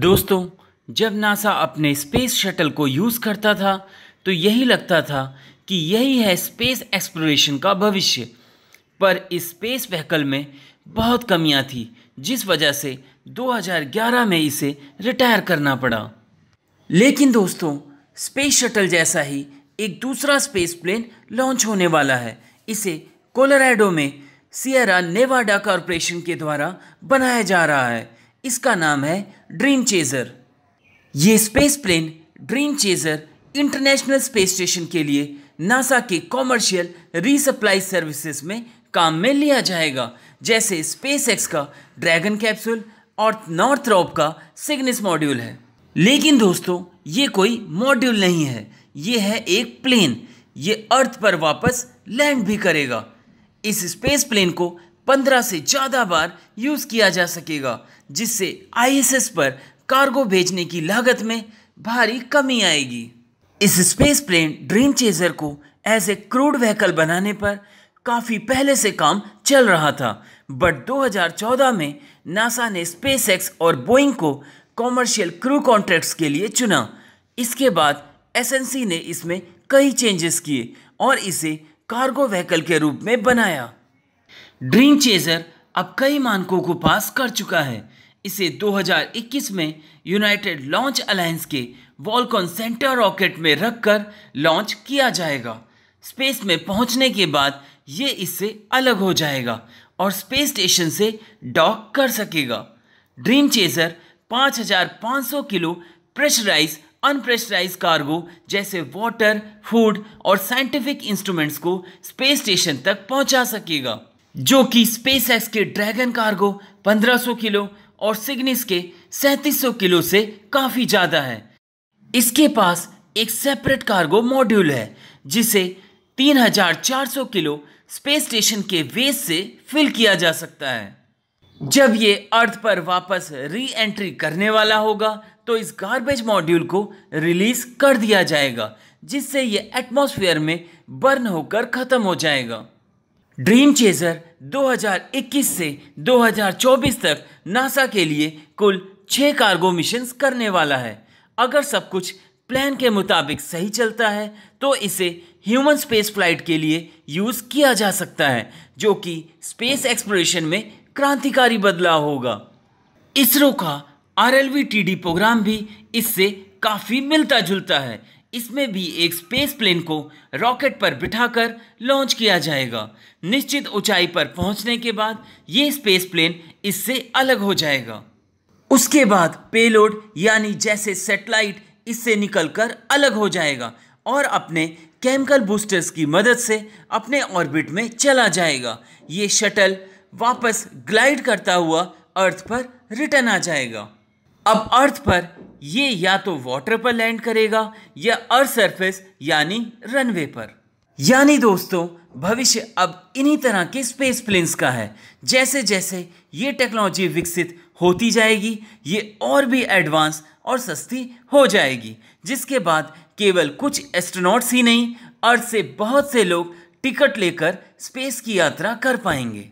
दोस्तों जब नासा अपने स्पेस शटल को यूज़ करता था तो यही लगता था कि यही है स्पेस एक्सप्लोरेशन का भविष्य पर इस स्पेस वहकल में बहुत कमियां थी जिस वजह से 2011 में इसे रिटायर करना पड़ा लेकिन दोस्तों स्पेस शटल जैसा ही एक दूसरा स्पेस प्लेन लॉन्च होने वाला है इसे कोलोराडो में सियरा नेवाडा कॉरपोरेशन के द्वारा बनाया जा रहा है इसका नाम है ड्रीम चेजर ये space plane Dream Chaser International Space station के लिए नासा के कॉमर्शियल रीसप्लाई सर्विसेज में काम में लिया जाएगा जैसे स्पेस एक्स का ड्रैगन कैप्सूल और नॉर्थ रॉप का सिग्निस मॉड्यूल है लेकिन दोस्तों ये कोई मॉड्यूल नहीं है ये है एक प्लेन ये अर्थ पर वापस लैंड भी करेगा इस स्पेस प्लेन को पंद्रह से ज़्यादा बार यूज़ किया जा सकेगा जिससे आईएसएस पर कार्गो भेजने की लागत में भारी कमी आएगी इस स्पेस प्लेन ड्रीम चेजर को एज ए क्रूड व्हीकल बनाने पर काफ़ी पहले से काम चल रहा था बट 2014 में नासा ने स्पेसएक्स और बोइंग को कॉमर्शियल क्रू कॉन्ट्रैक्ट्स के लिए चुना इसके बाद एसएनसी ने इसमें कई चेंजेस किए और इसे कार्गो व्हीकल के रूप में बनाया ड्रीम चेजर अब कई मानकों को पास कर चुका है इसे 2021 में यूनाइटेड लॉन्च अलायंस के वॉलकॉन सेंटर रॉकेट में रखकर लॉन्च किया जाएगा स्पेस में पहुंचने के बाद ये इससे अलग हो जाएगा और स्पेस स्टेशन से डॉक कर सकेगा Dream Chaser 5,500 kilo pressurise unpressurise cargo जैसे वाटर फूड और साइंटिफिक इंस्ट्रूमेंट्स को स्पेस स्टेशन तक पहुंचा सकेगा जो कि स्पेसएक्स के ड्रैगन कार्गो 1500 किलो और सिग्निस के 3700 किलो से काफ़ी ज़्यादा है इसके पास एक सेपरेट कार्गो मॉड्यूल है जिसे 3400 किलो स्पेस स्टेशन के वेस्ट से फिल किया जा सकता है जब ये अर्थ पर वापस री एंट्री करने वाला होगा तो इस गार्बेज मॉड्यूल को रिलीज कर दिया जाएगा जिससे ये एटमॉस्फेयर में बर्न होकर ख़त्म हो जाएगा ड्रीम चेजर 2021 से 2024 तक नासा के लिए कुल छः कार्गो मिशंस करने वाला है अगर सब कुछ प्लान के मुताबिक सही चलता है तो इसे ह्यूमन स्पेस फ्लाइट के लिए यूज़ किया जा सकता है जो कि स्पेस एक्सप्लोरेशन में क्रांतिकारी बदलाव होगा इसरो का आर एल प्रोग्राम भी इससे काफ़ी मिलता जुलता है इसमें भी एक स्पेस प्लेन को रॉकेट पर बिठाकर लॉन्च किया जाएगा निश्चित ऊंचाई पर पहुंचने के बाद ये स्पेस प्लेन इससे अलग हो जाएगा उसके बाद पेलोड यानी जैसे सेटेलाइट इससे निकलकर अलग हो जाएगा और अपने केमिकल बूस्टर्स की मदद से अपने ऑर्बिट में चला जाएगा ये शटल वापस ग्लाइड करता हुआ अर्थ पर रिटर्न आ जाएगा अब अर्थ पर ये या तो वाटर पर लैंड करेगा या अर्थ सरफेस यानी रनवे पर यानी दोस्तों भविष्य अब इन्हीं तरह के स्पेस प्लेन्स का है जैसे जैसे ये टेक्नोलॉजी विकसित होती जाएगी ये और भी एडवांस और सस्ती हो जाएगी जिसके बाद केवल कुछ एस्ट्रोनॉट्स ही नहीं अर्थ से बहुत से लोग टिकट लेकर स्पेस की यात्रा कर पाएंगे